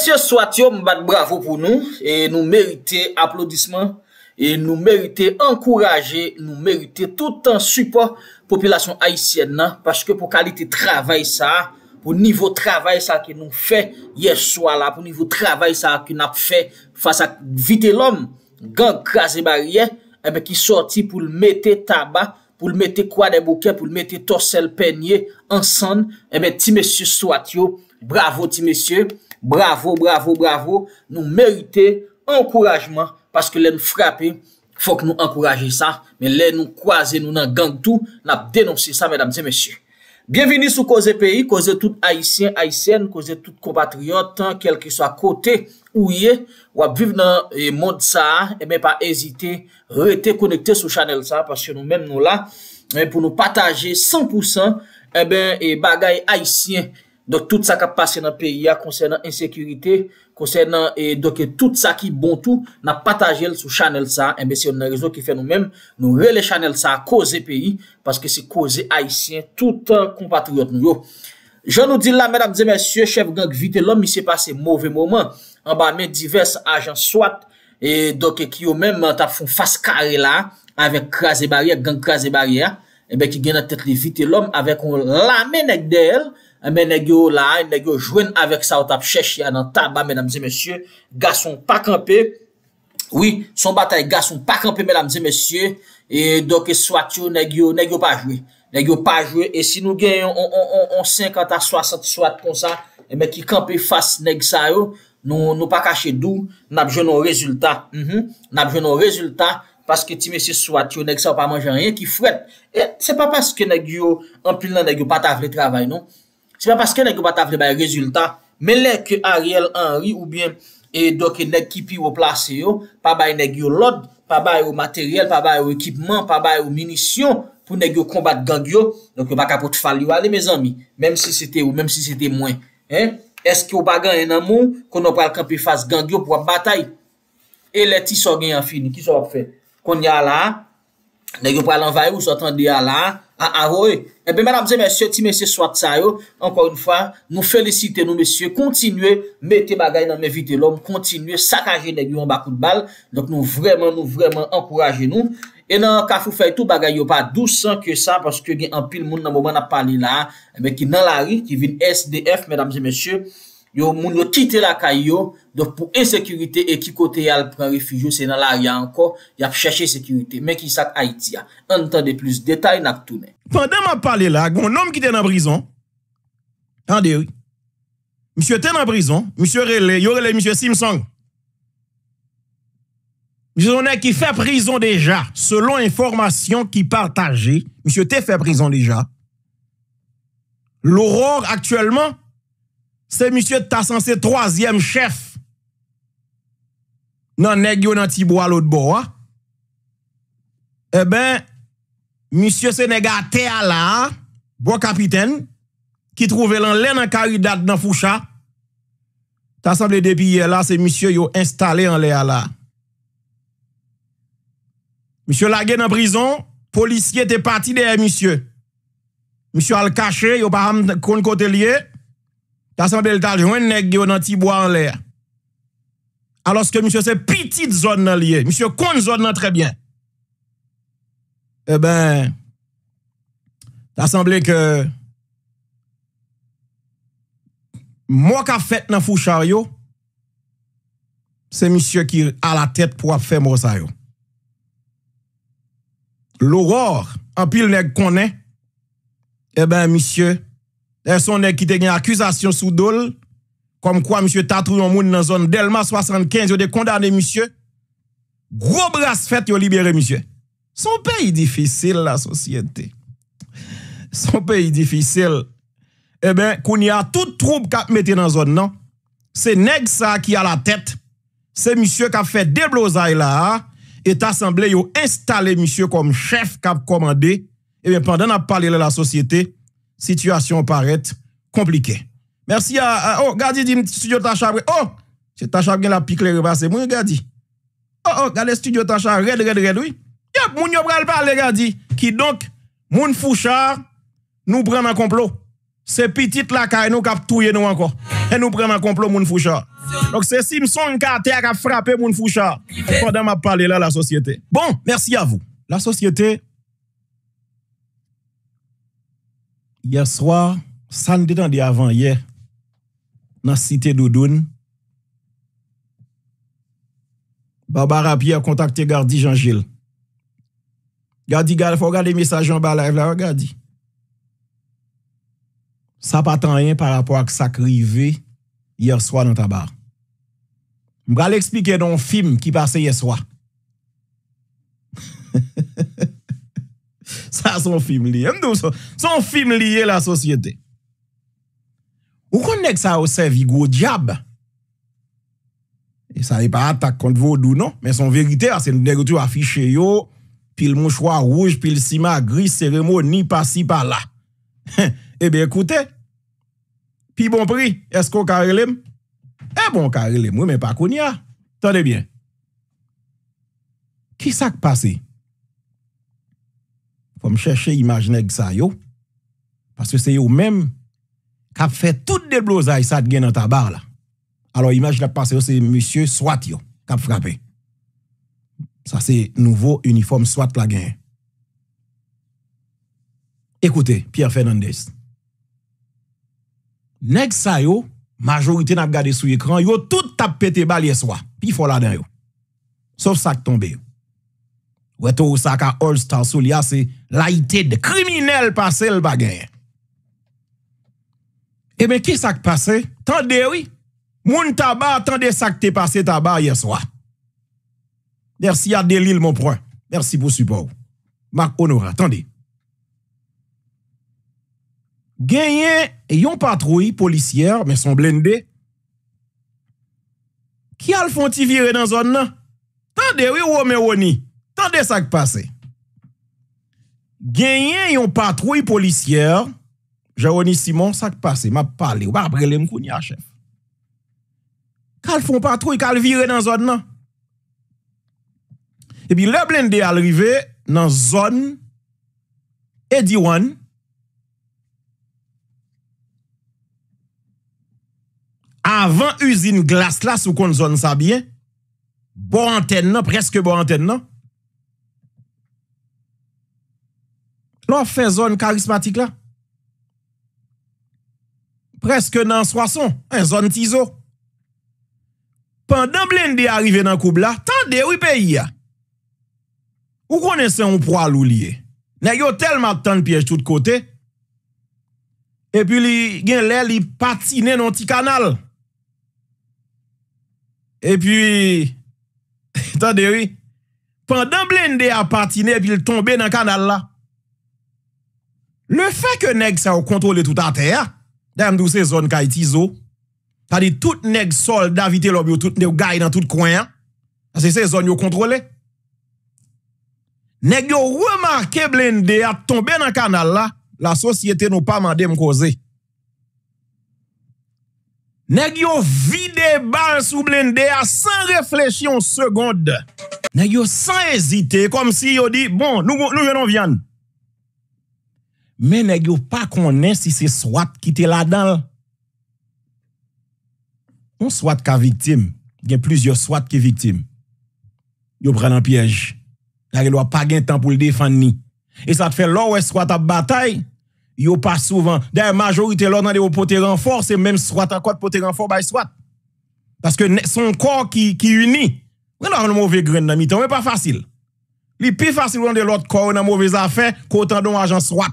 Monsye souat yo mbat bravo pou nou E nou merite aplodisman E nou merite ankouraje Nou merite toutan support Popilasyon Haitien nan Pache ke pou kalite travay sa Po nivou travay sa ki nou fe Yesou ala Po nivou travay sa ki nou fe Fasa vite lom Gang krasi barye Ebe eh ki sorti pou l mette taba Po l mette kwa de bouke Po l mette torsel penye Ensan eh Ebe ti monsye souat yo Bravo ti monsye Bravo, bravo, bravo, nou merite enkourajman Paske lè nou frape, fòk nou enkouraje sa Men lè nou kwaze, nou nan gan tout Nap denonsi sa, mèdames et messieurs Bienveni sou koze peyi, koze tout haïsien, haïsien Koze tout kompatriant, tan kel ki sa kote Ouye, wap vive nan eh, monde sa Emen eh pa ezite, rete konekte sou chanel sa Paske nou men nou la Men pou nou pataje 100% Emen eh bagay haïsien Dok tout sa ka pase nan peyi ya konsenan insekurite, konsenan e, doke tout sa ki bontou nan patajel sou chanel sa. Mbe se yo nan rezo ki fe nou menm, nou rele chanel sa a koze peyi, paske se koze aisyen, tout compatriot nou yo. Je nou di la, mbedan dze mensyo, chev genk vite lom, mi se pase mouvem oman, an ba men divers ajan swat, e doke ki yo menm ta fon faskare la, avek krasi bariya, genk krasi bariya, ebe ki gena tetli vite lom, avek ou la menek del, Mè eh negyo la, negyo jwen avèk sa w tap chèch ya nan taba, mè namzè mèsyè. Gason pa kampe. Oui, son batay gason pa kampe, mè namzè mèsyè. E doke swat yo negyo, negyo pa jwe. Negyo pa jwe. E si nou genyon on 50 a 60 swat kon sa, mè ki kampe fass negyo sa yo, nou pa kache dou, nabjè nou rezultat. Mm-hmm. Nabjè nou rezultat, paske ti mè se swat yo, negyo sa w pa manjè rè, ki fwèd. E se pa paske negyo, anpil nan negyo pata vre travay, nou. Se pa paske nèk yo batavle baye rezultat, men lèk a riel anri ou bien, e doke nèk kipi yo plase yo, pa baye nèk yo lod, pa baye yo materyel, pa baye yo ekipman, pa baye yo munisyon, pou nèk yo kombat gangyo, donk yo baka pot fali yo ale, mèm si se te ou, mèm si se te mwen. Eske yo bagan en amou, kono pral kanpe fase gangyo pou am batay, e lè ti so gen yon fini, ki so wap fè, kon ya la a, Nè gyo pral anvay ou sotan diya eh eh la, a aroy. Ebe mèdame zè mèsyè, ti mèsyè swat sa yo, ankon yon fwa, nou felisite nou mèsyè, kontinuè, mète bagay nan mè vitè lòm, kontinuè, sakajè nè gyo an bakout bal, donk nou vreman, nou vreman, ankourajè nou. E nan anka fwou fèy tou bagay yo pa, dou san kè sa, paskè gen an pil moun nan mouman apalina, mèkè nan la ri, ki vin SDF mèdame zè mèsyè, yo moun yo kite la kay yo, dof pou e sekurite, e ki kote yal pren refijou, senan la yanko, yap chache sekurite, men ki sak Haiti ya, an tan de plus detay nak tou men. Pandan ma pale la, goun nom ki ten a brison, kande yoy, msye ten a brison, msye rele, yo rele msye Simpson, msye sonen ki fe brison deja, selon informasyon ki partaje, msye te fe brison deja, l'aurore aktuelman, se misye tasan se troasyem chef nan negyo nan tibwa lout bo. E eh ben, misye se nega te ala, bo kapiten, ki trouve lan len an ka yu dat nan foucha, tasan le depi ye la, se misye yo installe an le ala. Misye lage nan brison, polisye te pati deye misye. Misye al kache, yo pa ham kon kote liye, tasemble lita jwen neg yo nan ti boan lè, aloske msye se pitit zon nan liye, msye kon zon nan trebyen, e eh ben, tasemble ke, mwa ka fet nan foucharyo, se msye ki a la tet pou ap fe mwos ayo. L'oror, anpil neg konen, e eh ben msye, E son nek ki te gen akusasyon sou dole... Kom kwa msye tatrou yon moun nan zon... Delma 75 yo de kondane msye... Gro bras fet yo libere msye... Son peyi difisil la sosyente... Son eh peyi difisil... E ben koun ya tout troub kap mette nan zon nan... Se neg non? sa ki a la tet... Se msye kap fet deblozay la... Et asemble yo instale msye... Kom chef kap komande... E ben pandan ap pale la sosyete... situation paraît compliquée. Merci à, oh, gardi dit studio Tachabré. Oh, c'est tacha qui la pique les C'est Moi, Gadi. Oh, oh, regardez studio Tachabre, red, red, red, oui. Yep, moun yo pral parler, Gadi. Qui donc, moun fouchard, nous prend un complot. C'est Petit la qui nous cap touyer nous encore. Et nous prend un complot moun fouchard. Donc c'est Simpson qui a frappé moun fouchard pendant m'a là la société. Bon, merci à vous. La société Yer swa, san de dan de avan ye, nan site do dun, babara piye kontakte gardi jan jil. Gardi, fwa gade mesajan ba la ev la, gadi. Sa pa tan yen par apwa ak sakri ve, yer swa nan ta bar. Mbra le ekspike don film ki pase yerswa. Ha ha ha ha ha. Sa son film liye mdou so. Son film liye la sosyete. Ou kon nek sa osev i gwo diab? E sa li pa atak kont vodou non? Men son verite a se nou negotu afishe yo, pil mouchwa rouge, pil sima gri, seremo ni pasi pa la. E eh be ekoute, pi bon pri, esko karelem? E eh bon karelem, wè men pa konya. Tode bien. Ki sak pasey? Fòm chèche imajne gsa yo. Paske se yo mèm kap fè tout deblozay sa te gen nan ta bar la. Alo imajne la pas yo se M. Swat yo kap frapè. Sa se nouvo uniforme Swat la gen. Ekoutè, Pierre Fernandez. Neg sa yo, majorite nan gade sou ekran, yo tout tap pète balye swa. Pi fola den yo. Sòf sa k tombe yo. Ou eto ou sa ka All Stars ou li a se la ite de kriminelle pase l bagayen. Ebe, ki sa k pase? Tande, oui. Moun taba, tande sa k te pase taba yeswa. Nersi ya delil moun pran. Nersi pou subaw. Mak onora, tande. Ganyen, e yon patroui, polisiyer, men son blende. Ki al fonti vire nan zon nan? Tande, oui, ou omen o ni? de sak pase genyen yon patrouy policier Jaroni Simon sak pase m ap pale ou barbrele m koun ya chef kal foun patrouy kal vire nan zon nan e bi le blende alrive nan zon Edywan avan usin glas la sou kon zon sa bien bo anten nan, preske bo anten nan lò fè zon karismatik la. Preske nan soason, an e, zon tizo. Pendan blende a arrive nan koub la, tan deri pe yi ya. Ou konen se yon pral ou liye? Nan yo telman tan piyej tout kote. E pi li gen lè li patine nan ti kanal. E pi, tan deri, pendan blende a patine e pi l tombe nan kanal la. Le fe ke neg sa yo kontrole tout an ter, dem di ou se zon ka itizo, ta di tout neg sol davite lop yo gaye dan tout kwen, ta se se zon yo kontrole. Neg yo remarke blinde a tombe nan kanal la, la sosyete nou pa mande mkoze. Neg yo vide ban sou blinde a san reflesyon segonde. Neg yo san ezite kom si yo di, bon nou venon vyan. mais n'est-ce pas est si c'est soit qui est là-dedans. On SWAT qu'à victime, il y a plusieurs SWAT qui victime. Yo prennent un piège. La a pas gain temps pour le défendre Et ça fait l'or est SWAT à bataille, yo pas souvent. D'ailleurs majorité l'or dans les renfort, c'est même soit à quoi pote renfort by bah, SWAT. Parce que son corps qui qui unit on a une mauvais grain dans mi mais pas facile. Les plus facile de l'autre corps, dans a mauvaise affaire, qu'autant d'un agent soit.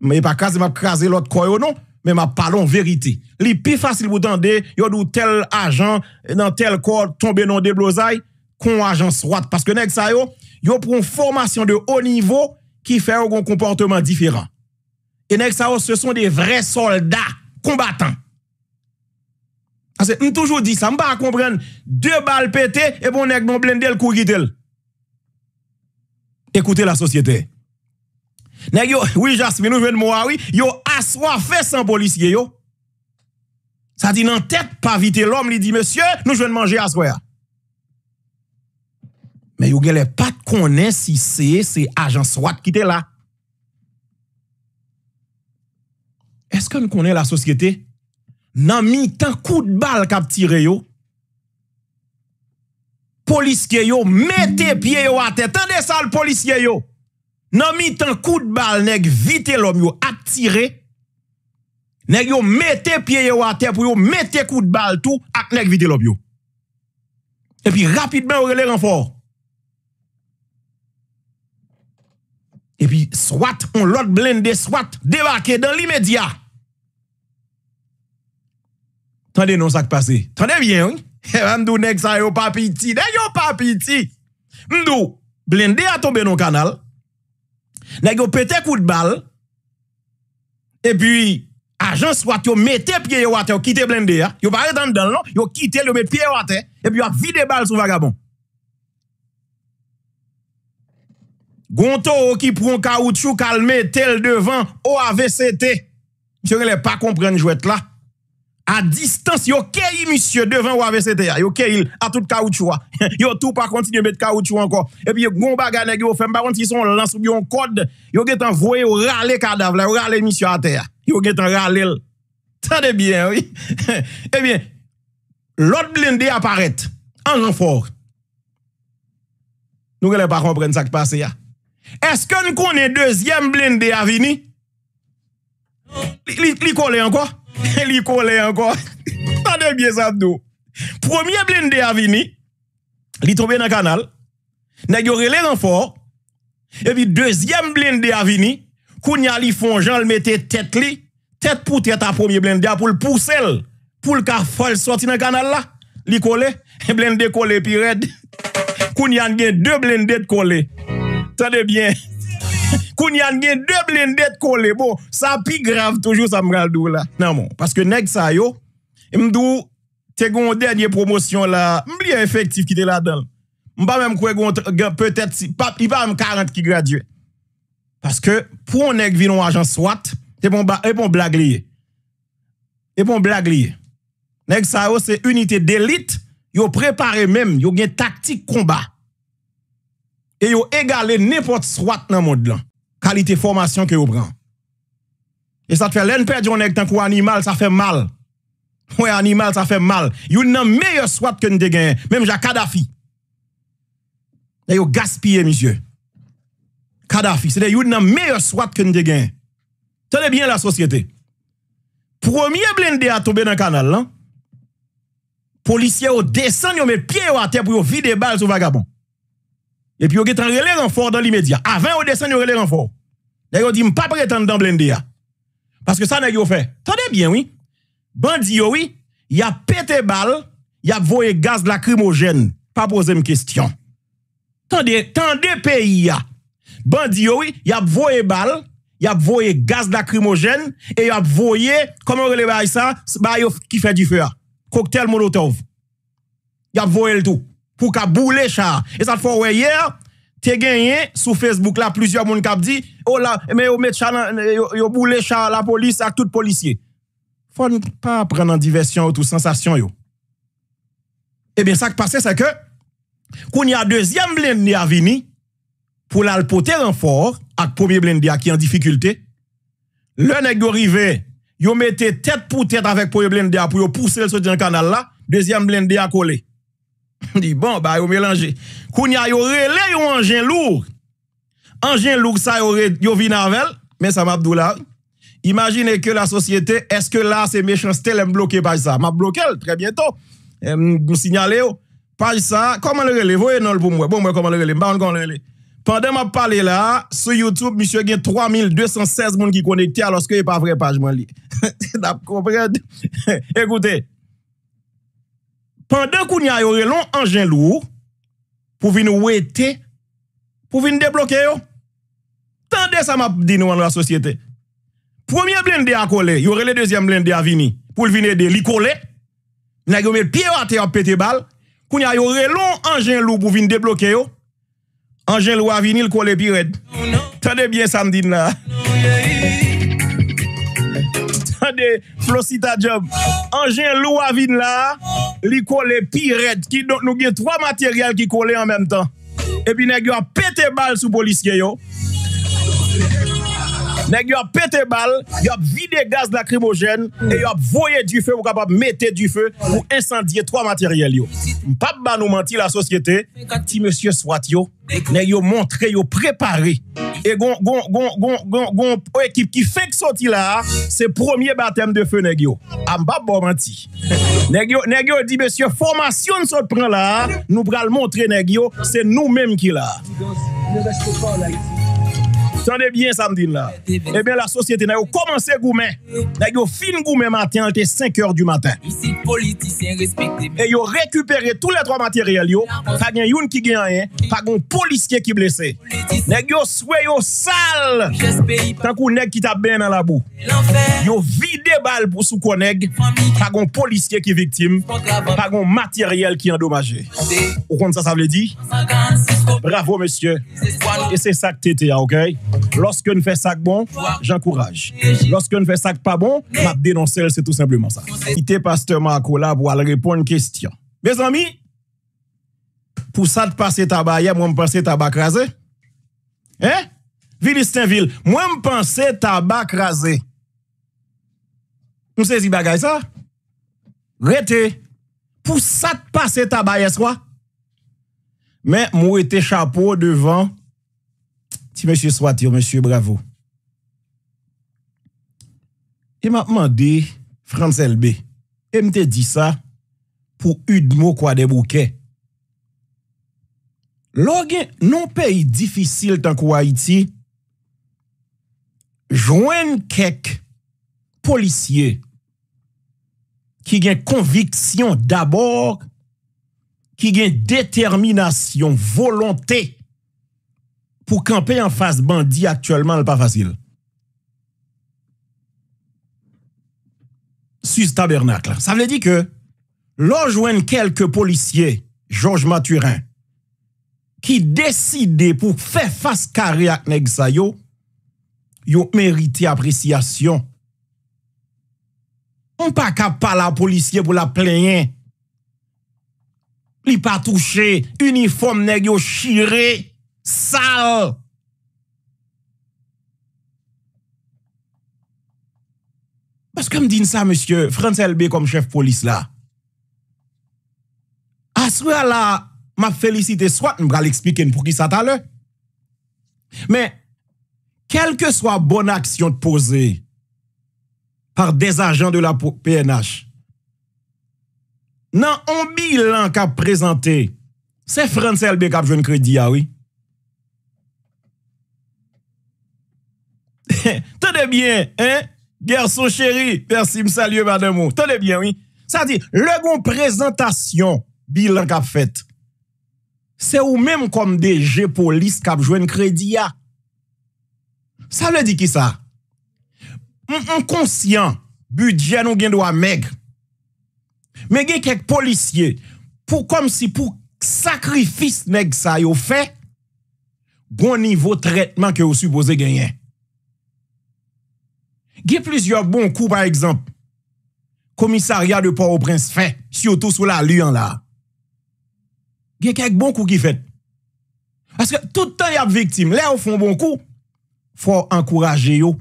Mwen pa kaze, mwen pa kaze lot koyonon, men mwen pa palon verite. Li pi fasil boutan de, yo nou tel ajan, nan tel kor tombe nan deblozay, kon ajan swat. Paske nèk sa yo, yo proun formasyon de o nivou ki fè ou kon komportman diferan. E nèk sa yo, se son de vre soldat, kombatan. Asè, m toujou di, sa m pa akomprende, de bal pete, e bon nèk moun blende el kougi del. Ekoute la sosyete. E. Nèk yo, oui Jasminou, jwen mwa ah oui, yo aswa fè san polisye yo. Sa di nan tèt pa vite lòm li di, mèsyè, nou jwen manje aswa ya. Mè yo gè lè pat konè si seye se ajan swat ki te la. Eske m konè la sosyete nan mi tan kout bal kap tire yo? Polisye yo, mette pie yo a tèt, an de sal polisye yo. nan mi tan kout bal nek vite lop yo atire nek yo mete pieye wate pou yo mete kout bal tou ak nek vite lop yo epi rapidmen non, eh, yo rele renfor epi swat on lot blinde swat debake dan li media tande non sak pase tande bien yon mdo nek sa yo papiti mdo blinde a tombe non kanal Nèk yo pète kou d'bal E pi Ajan swat yo mette pye yo ate Yo kite blende ya Yo non? kite yo mette pye yo ate E pi yo vide bal sou vagabon Gonto yo ki proun kaoutchou kalme Tel devan o avc te Misyon gen lè pa kompren jou et la à distance, yo un monsieur devant ou avec CTA, yo kei, à tout caoutchouc. Yo tout pas continuer mettre caoutchouc encore. Et puis yo gon bagarre nèg yo par contre ils sont lance ou un code, yo get envoyé au rale cadavre, ou rale monsieur à terre. Yo get râler. Tade bien, oui. eh bien, l'autre blindé apparaît en renfort. Nous ne pas comprendre ce qui passe là. Est-ce que nous connaissons deuxième blindé à venir? Il est encore? Li kole ankon A debyen sa do Premier blinde avini Li tobe nan kanal Nagyore le nan for Evi dezyem blinde avini Kounya li fonjan l mette tet li Tet pou teta premier blinde A pou l pou sel Pou l ka fol soti nan kanal la Li kole Blinde kole pi red Kounyan gen de blinde kole Tadebyen Kounyan gen 2 blendet kou lebo Sa pi grav toujou sa mral dou la Nan moun, paske neg sa yo Mdou, te goun denye promosyon la Mbli ya efektif ki te la dal Mba menm kwe goun Pe tèt si, pap, i pa m 40 ki gradu Paske, pou neg Vinon ajan swat, te bon blag liye Te bon blag liye Neg sa yo Se unitè delit Yo prepare menm, yo gen taktik konba E yo egalè Nèpot swat nan moun dlan Kalite formasyon ke yo bran. E sa te fe lè nper diyonèk tan kou animal, sa fe mal. Ouè animal, sa fe mal. Yon nan meyè swat ke n de gen, mèm ja kadafi. E yo gaspye, misye. Kadafi, se de yon nan meyè swat ke n de gen. Se de bien la sosyete. Premier blindé a tobe nan kanal, lan. Polisye yo desen yo meyè piè yo ate pou yo vide bal sou vagabon. E pi yo getan rele renfor dan li media. Avan yo desen yo rele renfor. Nè yo di m pa pretan dan blende ya. Paske sa nè yo fe. Tande bien, oui. Ban di yo, oui. Ya pete bal. Ya voye gaz lakrimogen. Pa pose m kestyon. Tande, tande peyi ya. Ban di yo, oui. Ya voye bal. Ya voye gaz lakrimogen. E ya voye, koman rele bay sa, ba yo ki fe di fe a. Koktel monotov. Ya voye l'tou. pou ka boule chan. E sa fwa weyye, te genyen, sou Facebook la, plusieurs moun kap di, oh yo boule chan la polis ak tout polisye. Fwa nipa prenen diversyon ou tou sensasyon yo. E ben sa k passe se ke, koun ya dezyen blendi a vini, pou la lpote renfor, ak pouye blendi a ki an difikulte, lène gyo rive, yo mette tet pou tet avèk pouye blendi a, pou yo pousse l sot yon kanal la, dezyen blendi a kole. Bon ba yo melange Koun ya yo rele yo anjen lour Anjen lour sa yo vinavel Men sa map dou la Imagine ke la sosyete Eske la se mechans tel em bloke paj sa Map bloke el prebiento Em goun sinyale yo Paj sa Koman le rele Voye non l pou mwe Mwen koman le rele Mwen mwen mwen mwen mwen mwen mwen Pande mwen pale la Sou Youtube Misyon gen 3216 moun ki konekte Aloske yon pa vre paj mwen li Dap kompre Ekoute Pande koun ya yore lon anjen lour pou vin wete pou vin debloke yo. Tande sa ma din wan la sosyete. Premier blende a kole, yore le dezyen blende a vini pou vin ede li kole. Na gome pirate apete bal. Koun ya yore lon anjen lour pou vin debloke yo. Anjen lour a vini, li kole pi red. Tande bien samdin la. Tande, flosi ta job. Anjen lour a vini la. li kole pi red ki nou gen 3 materyal ki kole an menm tan epi ne gwa pete bal sou polisye yo Neg yo ap pete bal, yo ap vide gaz la krimogen, e yo ap voye du fe ou kap ap mette du fe ou insandye 3 materyel yo. Mpap ba nou manti la sosyete, ti msye swat yo, neg yo montre yo prepare, e gon ekip ki fek soti la, se promye batem de fe neg yo. Mpap ba manti. Neg yo di msye, formasyon sot pran la, nou pral montre neg yo, se nou menm ki la. Ne beske pa la iti. Sonde bien samdin eh la E ben la sosyete nan yo komanse goumen Nan yo fin goumen maten Alte 5 or du maten E yo rekupere tou le 3 materyel yo Fagnen yon ki gen anyen Faggon poliske ki blese Nan yo swen yo sal Tan kou neg ki tap ben nan la bou Yo vide bal pou soukou neg Faggon poliske ki viktim Faggon materyel ki endomaje Ou kon sa sa vle di Bravo mesye Wan ese sak tete ya ok Lorske nou fè sak bon, jankouraj. Lorske nou fè sak pa bon, map denonsel, se tout simplement sa. Kite pa ste mako la pou al repon n kestyon. Besan mi, pou sa te pase tabaye, mwen m'pense tabak raze? Eh? Vilistin vil, mwen m'pense tabak raze. Mwen se zi bagay sa? Rete, pou sa te pase tabaye swa? Men, mwen wete chapo devan ti mèche Swatio, mèche Bravo. E mè a pman de, Frans LB, e mte di sa, pou ud mou kwa debouke. Lò gen, nou pe yi difisil tan kwa iti, jwen kek polisye ki gen konviksyon dabòr, ki gen determinasyon volontè pou kampe yon fase bandi aktuelman l pa fasil. Su s tabernak la. Sa vle di ke, lo jwen kelke polisye, George Maturin, ki deside pou fe fase karyak neg sa yo, yo merite apresyasyon. On pa kap pa la polisye pou la pleyen. Li pa touche, uniform neg yo shirey, sa ou paske m din sa monsye Frans LB kom chef polis la aswe ala ma felicite swat m gal ekspike n pou ki sata le men kelke swa bon aksyon pose par des ajan de la PNH nan on bilan kap prezante se Frans LB kap joun kredi ya ah ou Gerso cheri Tade bien Le goun prezentasyon Bi lan kap fet Se ou menm kom deje polis Kap jwen krediya Sa le di ki sa M konsyan Budjen ou gen do a meg Meg gen kek polisye Kom si pou Sakrifis neg sa yo fe Goun nivou Tretman ke ou supose genyen Ge plis yo bon kou, pa ekzamp, komisarya de pa ou prins fe, si yo tou sou la luyan la. Ge kek bon kou ki fet. Aske toutan y ap viktim, le ou fon bon kou, fwa ankoraje yo.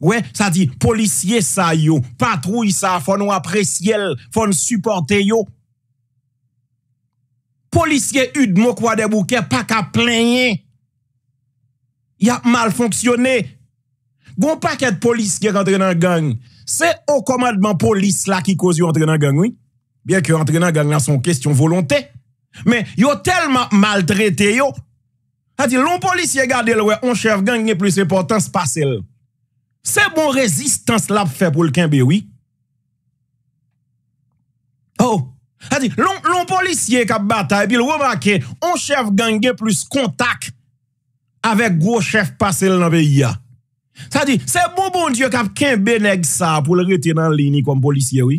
Ouè, sa di, polisye sa yo, patrou y sa, fwa nou apresyel, fwa nou suporte yo. Polisye yad mokwa de bouke, pa ka plenye. Y ap mal fonksyone, Gon pa ket polis ge rentre nan gang, se o komadman polis la ki koz yo rentre nan gang, oui? Bien ki rentre nan gang nan son kestyon volonté. Men, yo telman mal trete yo. Ha di, lon polis ye gade lwe, on chev gang nye plus repotans pasel. Se bon rezistans la pou fe pou lken be, oui? Ou, oh! ha di, lon polis ye kap batay, bi lwou manke, on chev gang nye plus kontak avek gwo chev pasel nan be, ya. Sa di, se bon bon diyo kap ken beneg sa pou le rete nan lini kom polisyewi?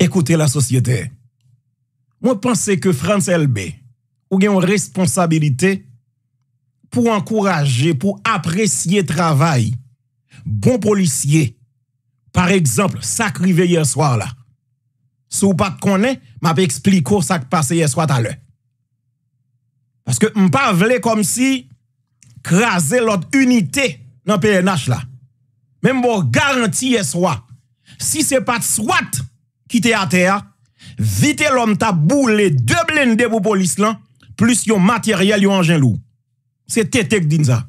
Ekote la sosyete, mwen panse ke France LB ou gen yon responsabilite pou ankouraje, pou apresye travay. Bon polisye, par ekzamp, sakrive yon swar la. Sou pat konen, mwen pe ekspliko sak pase yon swar talen. Paske m pa vle kom si krasè lot unitè nan PNH la. Men m bo garantiye swa. Si se pat swat kite a ter, vite lom tabou le deblende pou polis lan, plus yon materyel yon anjen lou. Se te tek din za.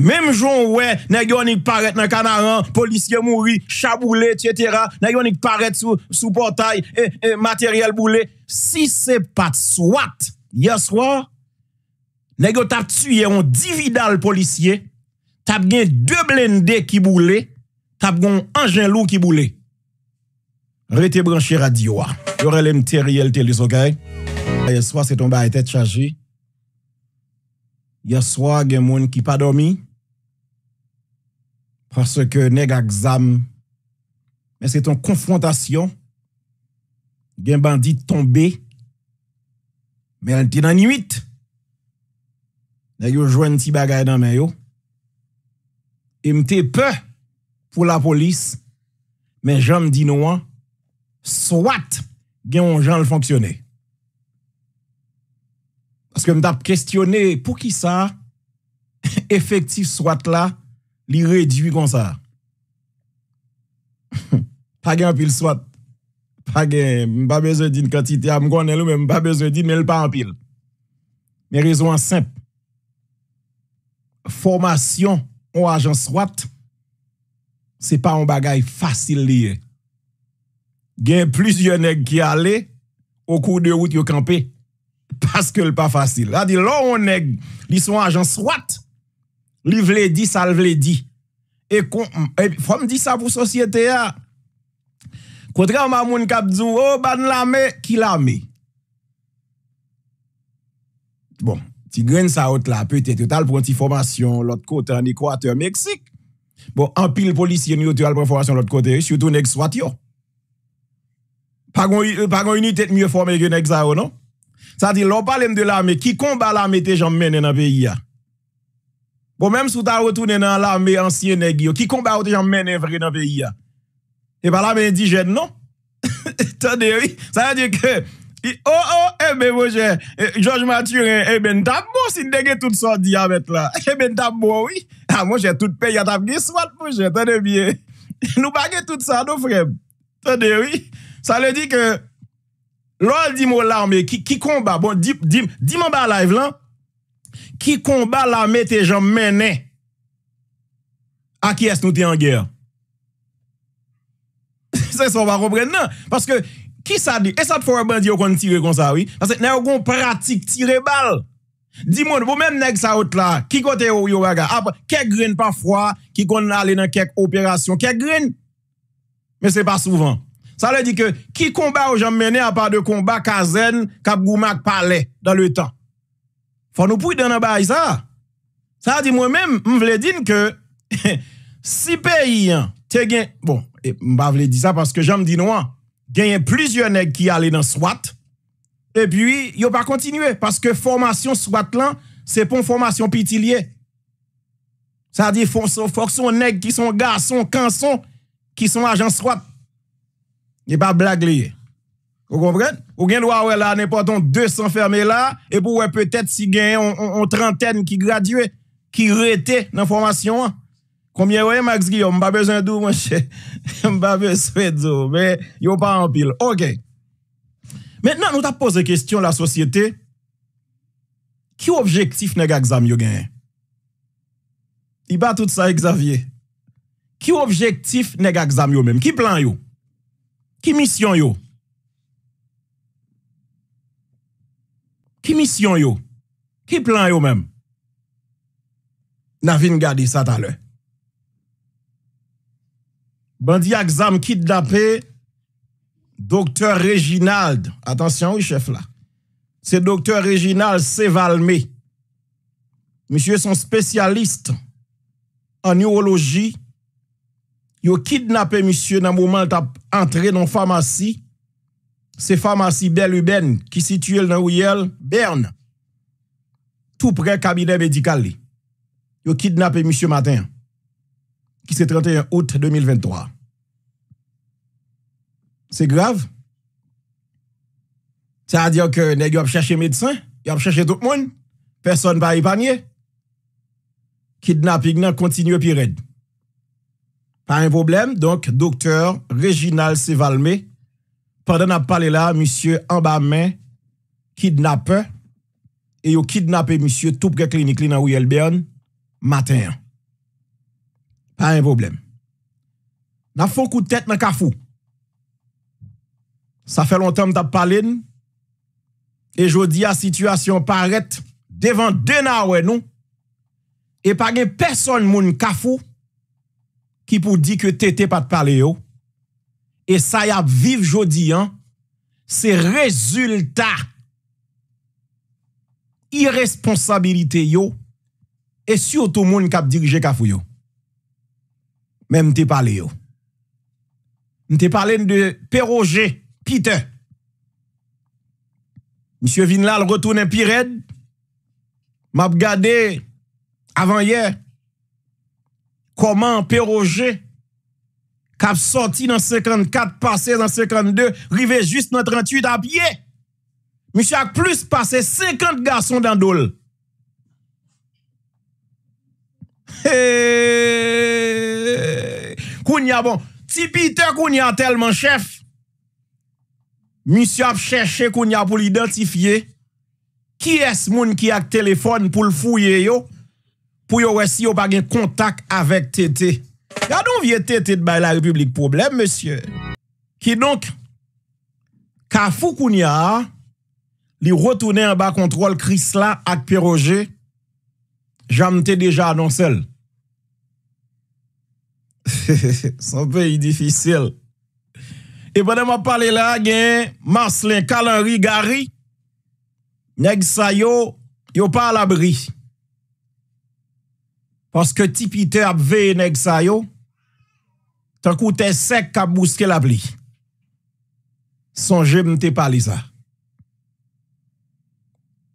Mèm joun wè, nè gyo anik paret nè kanaran, polisye mouri, chabou lè, etc. Nè gyo anik paret sou portay, materyèl bou lè. Si se pat swat, yaswa, nè gyo tap tsyè yon dividal polisye, tap gen de blende ki bou lè, tap gen anjen lou ki bou lè. Rete brancher a diwa. Yore lè materyèl tèlè so gèy. Yaswa se tomba a tèt chajè. Yaswa gen moun ki padomi. prase ke neg a gzam men se ton konfrontasyon gen bandit tombe men an te nan yuit da yo jwen ti bagay nan men yo e mte pe pou la polis men jan mdi nou an swat gen mwen jan l fonksyone paske m tap kestyone pou ki sa efektif swat la li redwi kon sa. Pa gen apil swat, pa gen, mba bezo di n kati te amkwane lou, mba bezo di men l pa apil. Men rezonan semp. Formasyon ou ajan swat, se pa ou bagay fasil liye. Gen plis yo neg ki ale, ou kou de wout yo kampe, paske l pa fasil. La di lon ou neg, li son ajan swat, Li vle di, sal vle di. E kon, e, fòm di sa pou sosyete ya. Kote ka ou mamoun kap zou, ou oh, ban la me, ki la me. Bon, ti gren sa out la, pete total pou an ti fòmasyon lot kote an ekwate an Meksik. Bon, an pil polisyen yo te alpon fòmasyon lot kote, yon sou tou nek swat yo. Pagon eh, unit et mye fòm e gen ek sa ou, non? Sa ti lopalem de la me, ki kon ba la me te jan menen an peyi ya. Bon, menm sou ta wotounen nan la me ansye negyo, ki konba wote jan men evre nan veyi ya. E pa la men di jen non. Tade wii, sa le di ke, o, o, e, be, mou jen, George Mathurin, e, ben, tab mou sin dege tout sa diamet la. E, ben, tab mou, wii, a, mou jen, tout pe, ya tab gen swat mou jen, tade wii, e, nou bagye tout sa nou frem. Tade wii, sa le di ke, lol di mou la me, ki, ki, konba, bon, di, di, di mou ba live lan. Ki konba la me te jom mene A ki es nou te an ger Se son va kompren nan Paske ki sa di E sa t'foye ban di yo kon tire kon sa Nè yo kon pratik tire bal Di moun pou mèm neg sa out la Ki kote yo yo waga Apo kek grin pa fwa Ki kon ale nan kek operasyon Kek grin Men se pa souvan Sa le di ke Ki konba ou jom mene A pa de konba kazen Kap goumak pale Dan le tan Fwa nou pou yi danan ba a yi sa Sa di mwen men, mwen vle din ke Si peyi Te gen, bon, mwen ba vle di sa Paske jan mwen di nou an Gen yon plizyon neg ki yi ale nan swat E pi yon pa kontinue Paske formasyon swat lan Se pon formasyon pitilye Sa di fok son neg Ki son gason, kanson Ki son ajan swat Yon pa blag liye Vous comprenez? Vous avez droit là, n'importe 200 fermés là, et pour peut-être si gagne on, une trentaine qui gradué, qui rete dans la formation. Combien ouais Max Guillaume, pas besoin d'où, mon cher. pas besoin d'où, mais yo pas en pile. OK. Maintenant, nous t'a posé question la société. Qui objectif nèg examen yo gagne? Il bat tout ça Xavier. Qui objectif nèg examen yo même? Qui plan yo? Qui mission yo? Siyon yo, ki plan yo men? Nafin gadi sata le. Bandi aksam kidnapè Dokter Reginald. Atansyon ou chef la. Se Dokter Reginald se valme. Misyè son spesyalist an uologi yo kidnapè misyè nan mouman tap entre nan famasyi. Se farmansi bel ou ben ki situyel nan ou yel, bern, tout pre kabine medikal li, yo kidnap e M. Matin, ki se 31 out 2023. Se grav, se a diyo ke ne yop chache medsan, yop chache tout moun, person va yi banye, kidnap ignen kontinyo pi red. Pa yon problem, donk doktor Reginald Sevalmey, pandan ap pale la, misye amba men, kidnapen, e yo kidnapen misye toup ge klinik li nan ou yelbeyon, matin an. Pa en problem. Na fok ou tet nan kafou. Sa fe lon tem ta pale, e jodi a situasyon paret, devan dena we nou, e page person moun kafou, ki pou di ke tete pat pale yo, e sa yap viv jodi an, se rezultat irresponsabilite yo, e syo tou moun kap dirje kafou yo. Men mte pale yo. Mte pale n de perroje, pite. Msyo Vinlal retounen pired, map gade avan ye, koman perroje, Kap soti nan 54, pase nan 52, rive jist nan 38 ap ye. Mishak plus pase 50 gason dan dole. Kounya bon, tipi te kounya telman chef. Mishak cheshe kounya pou li identifiye. Ki es moun ki ak telefon pou l fouye yo. Pou yo wesi yo bagen kontak avek tete. Vyete te te bay la republik poublem, monsye. Ki donk, ka fou koun ya, li rotounen ba kontrol kris la ak piroje, janm te deja anonsel. San peyi difisil. E bonen ma pale la gen, mas len kalanri gari, neg sayo, yo pa alabri. Paske tipi te ap ve neg sayo, tan kou te sek kap bouske la bli, sonje mte pali sa,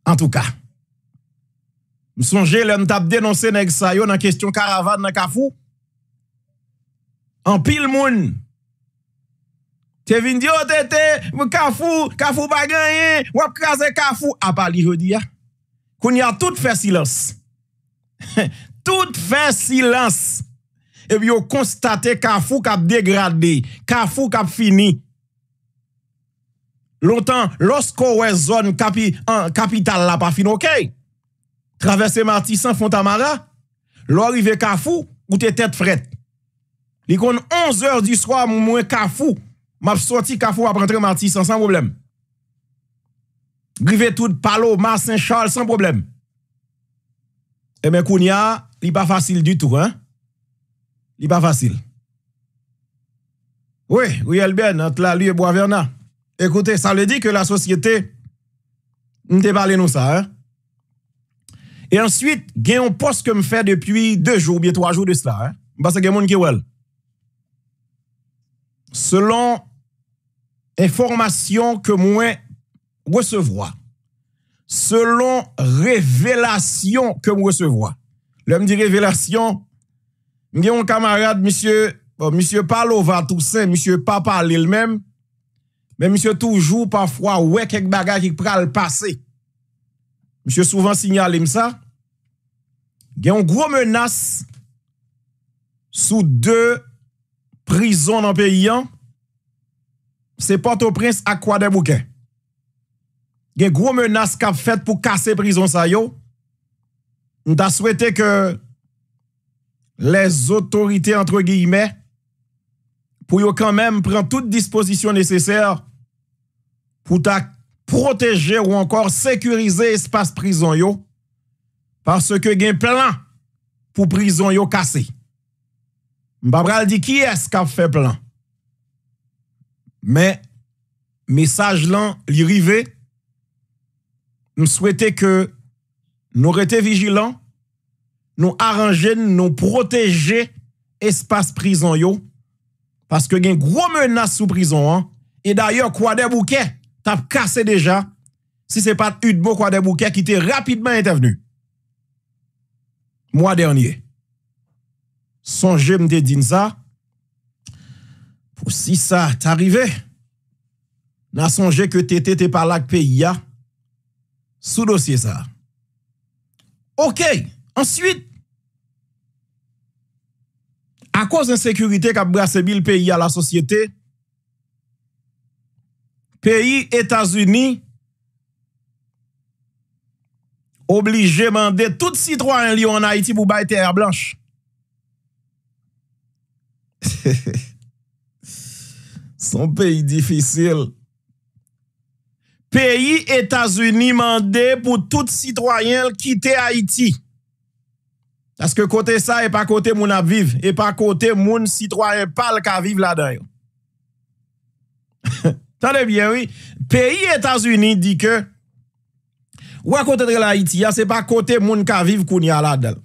an tou ka, m sonje le m tap denonse neg sa yo nan kestyon karavan nan kafou, an pil moun, te vin diyo oh, te te, m kafou, kafou bagayen, wap kaze kafou, apali hodi ya, koun ya tout fe silans, tout fe silans, E bi yo konstate kafou kap degradé, kafou kap fini. Lontan, losko wè zon kapital la pa fin, ok? Travesse Martisan, Fontamara, lò rive kafou, ou te tet fret. Likon 11èr di swa moun mwen kafou, map soti kafou ap rentre Martisan, san problem. Rive tout Palo, Mar-Saint-Charles, san problem. E eh men koun ya, li pa fasil du tout, hein? n'est pas facile. Oui, oui, elle entre la lui et Boisverna. Écoutez, ça veut dit que la société, nous nous ça. Hein. Et ensuite, a un poste que me fait depuis deux jours, bien trois jours de cela. Hein? Parce que je qui Selon information que moi recevoir, selon révélation que moi recevoir. L'homme dit révélation, Mwen gen yon kamarade, Monsye, monsye pa lo vatousen, monsye pa palil men, men monsye toujou, pa fwa wek ek bagaj ek pral pase. Monsye souvan sinyalim sa, gen yon gro menas sou de prison nan pe yon, se porte prins akwa den bouken. Gen gro menas kap fet pou kase prison sa yo, mwen da swete ke les autorités, entre guillemets, pour quand même prendre toute disposition nécessaire pour ta protéger ou encore sécuriser espace prison parce que gen plan pour prison yo cassé. Mbabral dit qui est-ce qui a fait plan? Mais, message là, il nous souhaitons que nous restions vigilants nou aranjen, nou proteje espas prizon yo paske gen gwo menas sou prizon an e dayo kwa de bouke tap kase deja si se pat utbo kwa de bouke ki te rapidman entavenu mwa dernye sonje mde din sa pou si sa ta rive nan sonje ke te te te palak pe ya sou dosye sa okey Ensuite, à cause d'insécurité qu'a brassé le pays à la société, pays États-Unis obligé de demander tout citoyen lié en Haïti pour bailler terre blanche. Son pays difficile. Pays États-Unis mandé pour tout citoyen quitter Haïti. Aske kote sa e pa kote moun ap viv, e pa kote moun sitwoyen pal ka viv la den yo. Tane bien, oui. Peyi Etasuni di ke wakote dre la Itiya, se pa kote moun ka viv koun ya la den yo.